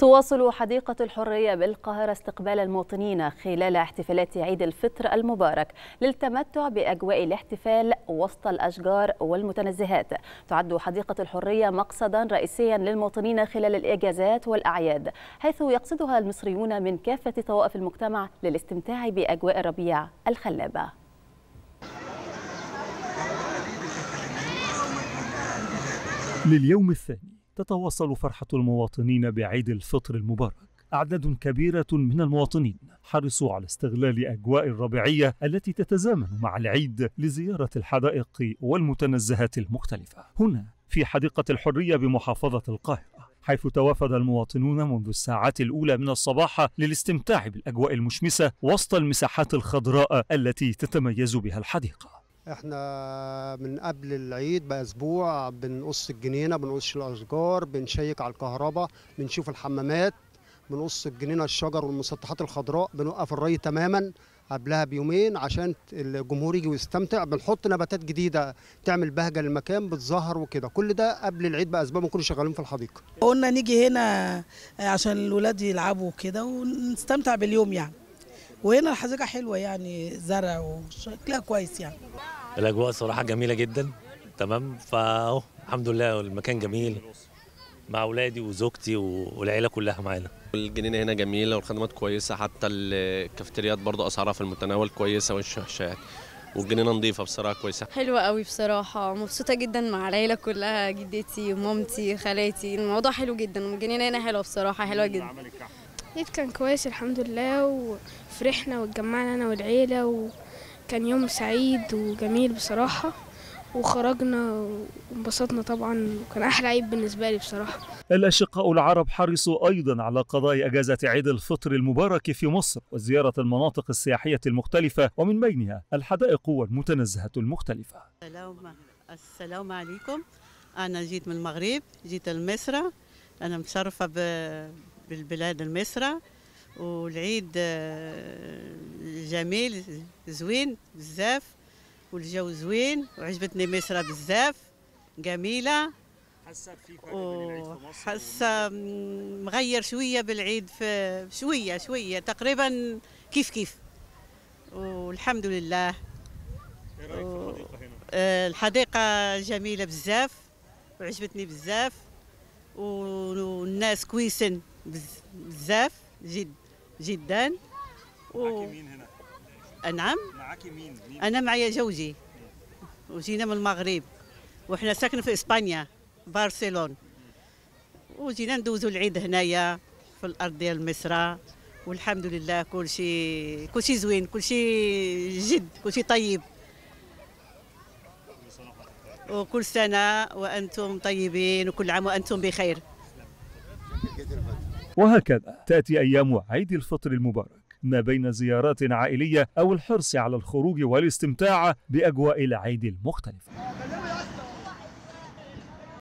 تواصل حديقة الحرية بالقاهرة استقبال المواطنين خلال احتفالات عيد الفطر المبارك للتمتع بأجواء الاحتفال وسط الأشجار والمتنزهات تعد حديقة الحرية مقصدا رئيسيا للمواطنين خلال الإجازات والأعياد حيث يقصدها المصريون من كافة طوائف المجتمع للاستمتاع بأجواء الربيع الخلابة لليوم الثاني تتواصل فرحة المواطنين بعيد الفطر المبارك أعداد كبيرة من المواطنين حرصوا على استغلال أجواء الربيعية التي تتزامن مع العيد لزيارة الحدائق والمتنزهات المختلفة هنا في حديقة الحرية بمحافظة القاهرة حيث توافد المواطنون منذ الساعات الأولى من الصباح للاستمتاع بالأجواء المشمسة وسط المساحات الخضراء التي تتميز بها الحديقة احنا من قبل العيد باسبوع بنقص الجنينه بنقص الاشجار بنشيك على الكهرباء بنشوف الحمامات بنقص الجنينه الشجر والمسطحات الخضراء بنوقف الري تماما قبلها بيومين عشان الجمهور يجي ويستمتع بنحط نباتات جديده تعمل بهجه للمكان بتزهر وكده كل ده قبل العيد باسبوع بنكون شغالين في الحديقه قلنا نيجي هنا آه، عشان الولاد يلعبوا وكده ونستمتع باليوم يعني وهنا الحديقه حلوه يعني زرع وشكلها كويس يعني الاجواء صراحه جميله جدا تمام فاهو الحمد لله المكان جميل مع اولادي وزوجتي والعيله كلها معانا الجنينه هنا جميله والخدمات كويسه حتى الكافتريات برضه اسعارها في المتناول كويسه والشاشات يعني والجنينه نظيفه بصراحه كويسه حلوه قوي بصراحه مبسوطه جدا مع العيله كلها جدتي ومامتي خالاتي الموضوع حلو جدا والجنينه هنا حلوه بصراحه حلوه جدا العيد كان كويس الحمد لله وفرحنا واتجمعنا انا والعيله و... كان يوم سعيد وجميل بصراحة وخرجنا وانبسطنا طبعا وكان احلى عيد بالنسبه لي بصراحه. الاشقاء العرب حرصوا ايضا على قضاء اجازه عيد الفطر المبارك في مصر وزياره المناطق السياحيه المختلفه ومن بينها الحدائق والمتنزهه المختلفه. السلام السلام عليكم انا جيت من المغرب جيت لمصر انا مشرفه بالبلاد المصري والعيد آه، جميل زوين بزاف والجو زوين وعجبتني مصر بزاف جميله حاسه في حاسه مغير شويه بالعيد في شويه شويه تقريبا كيف كيف والحمد لله إيه آه، الحديقه جميله بزاف وعجبتني بزاف والناس كويسين بزاف جد جدا و... مين هنا؟ نعم معك مين؟, مين؟ أنا معي جوجي وجينا من المغرب وحنا ساكن في إسبانيا برشلون وجينا ندوزوا العيد هنايا في الأرض ديال مصر والحمد لله كل شيء كل شيء زوين كل شيء جد كل شيء طيب وكل سنة وأنتم طيبين وكل عام وأنتم بخير وهكذا تأتي أيام عيد الفطر المبارك ما بين زيارات عائلية أو الحرص على الخروج والاستمتاع بأجواء العيد المختلفة